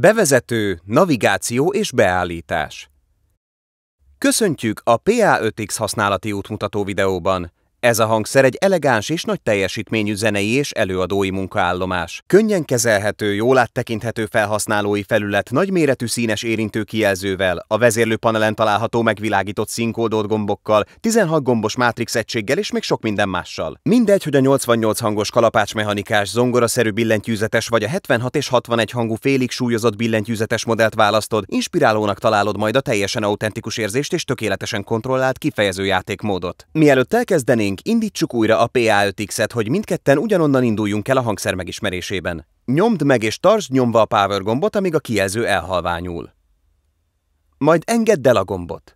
Bevezető, navigáció és beállítás. Köszöntjük a PA5X használati útmutató videóban. Ez a hangszer egy elegáns és nagy teljesítményű zenei és előadói munkaállomás. Könnyen kezelhető, jól áttekinthető felhasználói felület nagyméretű színes érintő kijelzővel, a vezérlőpanelen található megvilágított színkódolt gombokkal, 16 gombos mátrix egységgel és még sok minden mással. Mindegy, hogy a 88 hangos kalapácsmechanikás, zongoraszerű billentyűzetes vagy a 76 és 61 hangú félig súlyozott billentyűzetes modellt választod, inspirálónak találod majd a teljesen autentikus érzést és tökéletesen kontrollált kifejező játékmódot. Mielőtt elkezdeni szeretnénk, indítsuk újra a PA5X-et, hogy mindketten ugyanonnan induljunk el a hangszer megismerésében. Nyomd meg és tartsd nyomva a power gombot, amíg a kijelző elhalványul. Majd engedd el a gombot.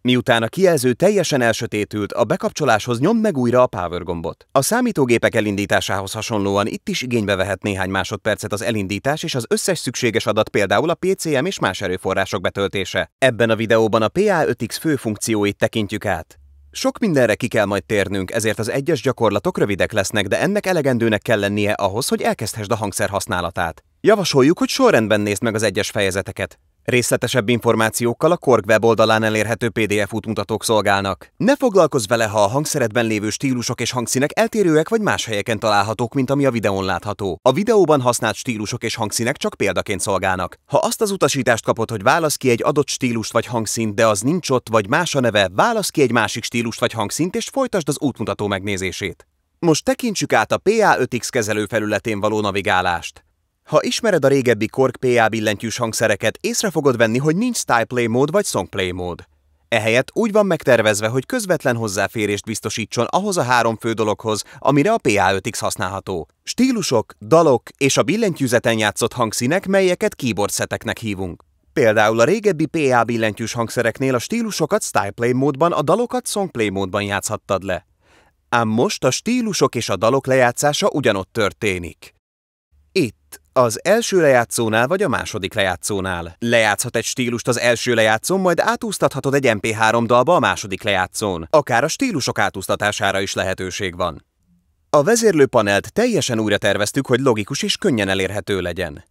Miután a kijelző teljesen elsötétült, a bekapcsoláshoz nyomd meg újra a power gombot. A számítógépek elindításához hasonlóan itt is igénybe vehet néhány másodpercet az elindítás és az összes szükséges adat például a PCM és más erőforrások betöltése. Ebben a videóban a PA5X fő funkcióit tekintjük át. Sok mindenre ki kell majd térnünk, ezért az egyes gyakorlatok rövidek lesznek, de ennek elegendőnek kell lennie ahhoz, hogy elkezdhessd a hangszer használatát. Javasoljuk, hogy sorrendben nézd meg az egyes fejezeteket. Részletesebb információkkal a KORG weboldalán elérhető PDF útmutatók szolgálnak. Ne foglalkozz vele, ha a hangszeretben lévő stílusok és hangszínek eltérőek vagy más helyeken találhatók, mint ami a videón látható. A videóban használt stílusok és hangszínek csak példaként szolgálnak. Ha azt az utasítást kapod, hogy válasz ki egy adott stílust vagy hangszínt, de az nincs ott vagy más a neve, válasz ki egy másik stílust vagy hangszínt és folytasd az útmutató megnézését. Most tekintsük át a PA5X kezelőfelületén való navigálást. Ha ismered a régebbi kork PA billentyűs hangszereket, észre fogod venni, hogy nincs Style Play mód vagy Song Play mód. Ehelyett úgy van megtervezve, hogy közvetlen hozzáférést biztosítson ahhoz a három fő dologhoz, amire a PA5X használható. Stílusok, dalok és a billentyűzeten játszott hangszínek, melyeket keyboard szeteknek hívunk. Például a régebbi PA billentyűs hangszereknél a stílusokat Style Play módban, a dalokat Song Play módban játszhattad le. Ám most a stílusok és a dalok lejátszása ugyanott történik. Itt, az első lejátszónál vagy a második lejátszónál. Lejátszhat egy stílust az első lejátszón, majd átúsztathatod egy MP3 dalba a második lejátszón. Akár a stílusok átúsztatására is lehetőség van. A vezérlőpanelt teljesen újra terveztük, hogy logikus és könnyen elérhető legyen.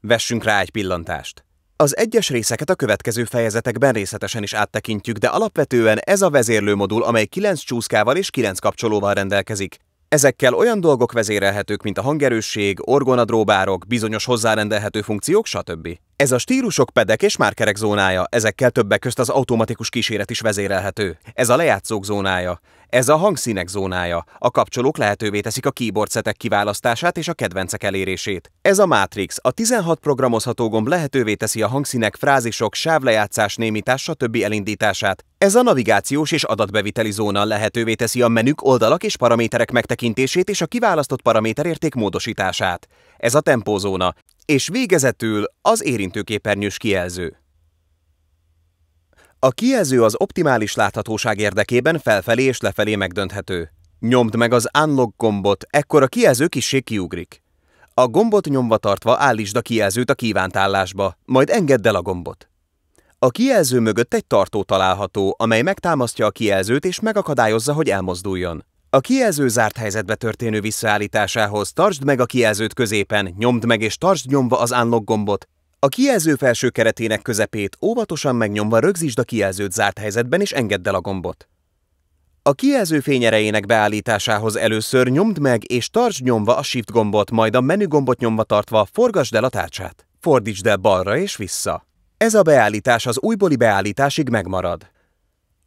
Vessünk rá egy pillantást. Az egyes részeket a következő fejezetekben részletesen is áttekintjük, de alapvetően ez a vezérlőmodul, amely 9 csúszkával és 9 kapcsolóval rendelkezik, Ezekkel olyan dolgok vezérelhetők, mint a hangerősség, orgonadróbárok, bizonyos hozzárendelhető funkciók, stb. Ez a stílusok pedek és márkerek zónája, ezekkel többek közt az automatikus kíséret is vezérelhető. Ez a lejátszók zónája, ez a hangszínek zónája. A kapcsolók lehetővé teszik a keyboard setek kiválasztását és a kedvencek elérését. Ez a Matrix, a 16 programozható gomb lehetővé teszi a hangszínek, frázisok, sávlejátszás, némítás, stb. elindítását. Ez a navigációs és adatbeviteli zóna lehetővé teszi a menük, oldalak és paraméterek megtekintését és a kiválasztott paraméterérték módosítását. Ez a tempózóna és végezetül az érintőképernyős kijelző. A kijelző az optimális láthatóság érdekében felfelé és lefelé megdönthető. Nyomd meg az Unlock gombot, ekkor a kijelző kissé kiugrik. A gombot nyomva tartva állítsd a kijelzőt a kívánt állásba, majd engedd el a gombot. A kijelző mögött egy tartó található, amely megtámasztja a kijelzőt és megakadályozza, hogy elmozduljon. A kijelző zárt helyzetbe történő visszaállításához tartsd meg a kijelzőt középen, nyomd meg és tartsd nyomva az unlock gombot. A kijelző felső keretének közepét óvatosan megnyomva rögzítsd a kijelzőt zárt helyzetben és engedd el a gombot. A kijelző fényerejének beállításához először nyomd meg és tartsd nyomva a Shift gombot, majd a menü gombot nyomva tartva forgasd el a tárcsát. Fordítsd el balra és vissza. Ez a beállítás az újbóli beállításig megmarad.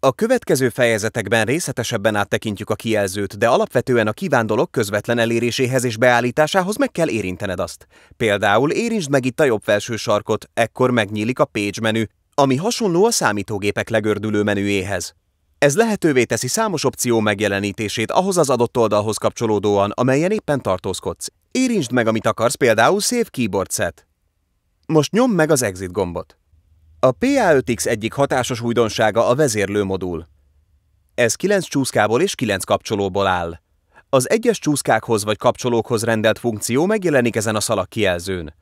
A következő fejezetekben részletesebben áttekintjük a kijelzőt, de alapvetően a kívándolog közvetlen eléréséhez és beállításához meg kell érintened azt. Például érintsd meg itt a jobb felső sarkot, ekkor megnyílik a Page menü, ami hasonló a számítógépek legördülő menüjéhez. Ez lehetővé teszi számos opció megjelenítését ahhoz az adott oldalhoz kapcsolódóan, amelyen éppen tartózkodsz. Érintsd meg, amit akarsz, például Save Keyboard Set. Most nyomd meg az Exit gombot. A PA5X egyik hatásos újdonsága a vezérlő modul. Ez 9 csúszkából és 9 kapcsolóból áll. Az egyes csúszkákhoz vagy kapcsolókhoz rendelt funkció megjelenik ezen a szalak kijelzőn.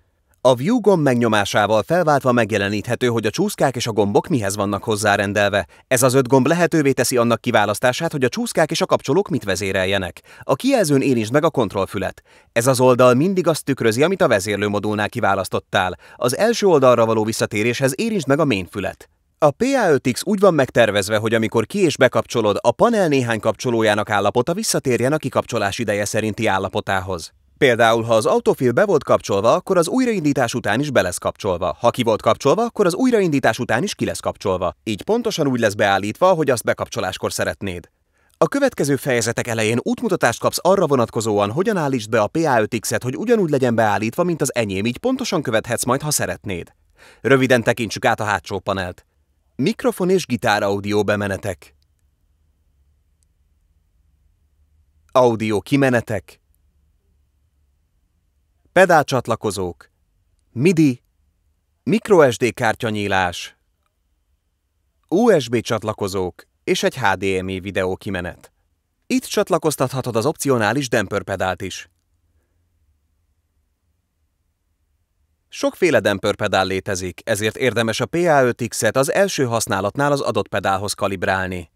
A View gomb megnyomásával felváltva megjeleníthető, hogy a csúszkák és a gombok mihez vannak hozzárendelve. Ez az öt gomb lehetővé teszi annak kiválasztását, hogy a csúszkák és a kapcsolók mit vezéreljenek. A kijelzőn érintsd meg a kontrollfület. Ez az oldal mindig azt tükrözi, amit a vezérlőmodulnál kiválasztottál. Az első oldalra való visszatéréshez érintsd meg a mainfület. A PA5X úgy van megtervezve, hogy amikor ki és bekapcsolod, a panel néhány kapcsolójának állapota visszatérjen a kikapcsolás ideje szerinti állapotához. Például, ha az autofil be volt kapcsolva, akkor az újraindítás után is be lesz kapcsolva. Ha ki volt kapcsolva, akkor az újraindítás után is ki lesz kapcsolva. Így pontosan úgy lesz beállítva, hogy azt bekapcsoláskor szeretnéd. A következő fejezetek elején útmutatást kapsz arra vonatkozóan, hogyan állítsd be a PA5X-et, hogy ugyanúgy legyen beállítva, mint az enyém, így pontosan követhetsz majd, ha szeretnéd. Röviden tekintsük át a hátsó panelt. Mikrofon és gitár audio bemenetek. Audio kimenetek pedál csatlakozók, MIDI, microSD kártyanyílás, USB csatlakozók és egy HDMI videó kimenet. Itt csatlakoztathatod az opcionális damper pedált is. Sokféle damper pedál létezik, ezért érdemes a PA5X-et az első használatnál az adott pedálhoz kalibrálni.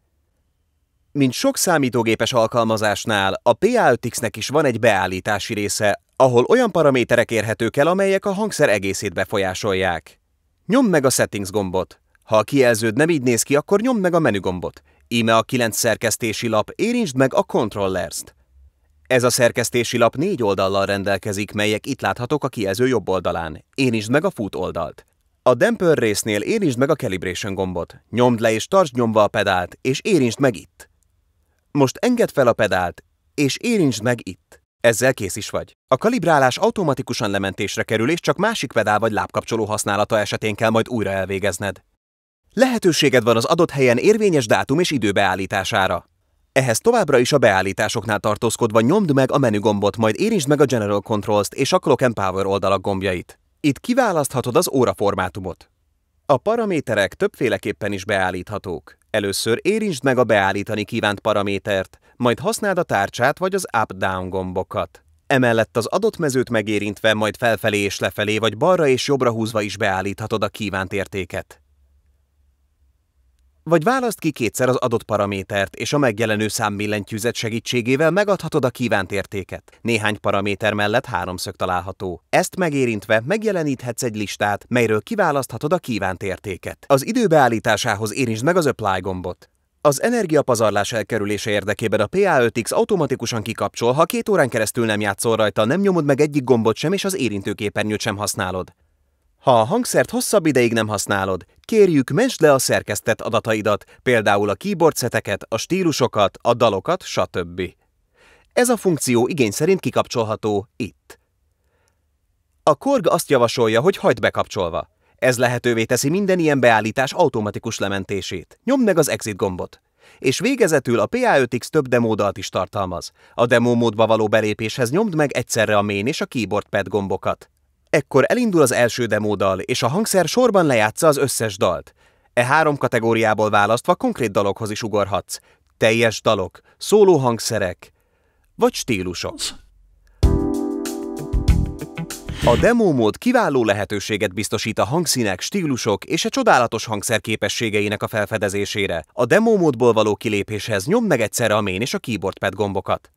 Mint sok számítógépes alkalmazásnál, a PA5X-nek is van egy beállítási része, ahol olyan paraméterek érhetők el, amelyek a hangszer egészét befolyásolják. Nyomd meg a Settings gombot. Ha a kijelződ nem így néz ki, akkor nyomd meg a Menü gombot. Íme a 9 szerkesztési lap, érintsd meg a Controllers-t. Ez a szerkesztési lap négy oldallal rendelkezik, melyek itt láthatók a kijelző jobb oldalán. Érintsd meg a fut oldalt. A damper résznél érintsd meg a calibration gombot. Nyomd le és tartsd nyomva a pedált, és érintsd meg itt. Most engedd fel a pedált, és érintsd meg itt. Ezzel kész is vagy. A kalibrálás automatikusan lementésre kerül, és csak másik pedál vagy lábkapcsoló használata esetén kell majd újra elvégezned. Lehetőséged van az adott helyen érvényes dátum és idő beállítására. Ehhez továbbra is a beállításoknál tartózkodva nyomd meg a menügombot, majd érintsd meg a General Controls-t és a Clock and Power oldalak gombjait. Itt kiválaszthatod az óraformátumot. A paraméterek többféleképpen is beállíthatók. Először érintsd meg a beállítani kívánt paramétert, majd használd a tárcsát vagy az up-down gombokat. Emellett az adott mezőt megérintve, majd felfelé és lefelé, vagy balra és jobbra húzva is beállíthatod a kívánt értéket. Vagy választ ki kétszer az adott paramétert, és a megjelenő számbillentyűzet segítségével megadhatod a kívánt értéket. Néhány paraméter mellett háromszög található. Ezt megérintve megjeleníthetsz egy listát, melyről kiválaszthatod a kívánt értéket. Az időbeállításához érintsd meg az Apply gombot. Az energiapazarlás elkerülése érdekében a PA5X automatikusan kikapcsol, ha két órán keresztül nem játszol rajta, nem nyomod meg egyik gombot sem, és az érintőképernyőt sem használod. Ha a hangszert hosszabb ideig nem használod, kérjük, mentsd le a szerkesztett adataidat, például a szeteket, a stílusokat, a dalokat, stb. Ez a funkció igény szerint kikapcsolható itt. A KORG azt javasolja, hogy hagyd bekapcsolva. Ez lehetővé teszi minden ilyen beállítás automatikus lementését. Nyomd meg az Exit gombot. És végezetül a PA5X több demódalt is tartalmaz. A demo módba való belépéshez nyomd meg egyszerre a main és a keyboard pad gombokat. Ekkor elindul az első demódal, és a hangszer sorban lejátsza az összes dalt. E három kategóriából választva konkrét dalokhoz is ugorhatsz. Teljes dalok, szóló hangszerek, vagy stílusok. A mód kiváló lehetőséget biztosít a hangszínek, stílusok és a csodálatos hangszer képességeinek a felfedezésére. A módból való kilépéshez nyomd meg egyszerre a main és a keyboard pad gombokat.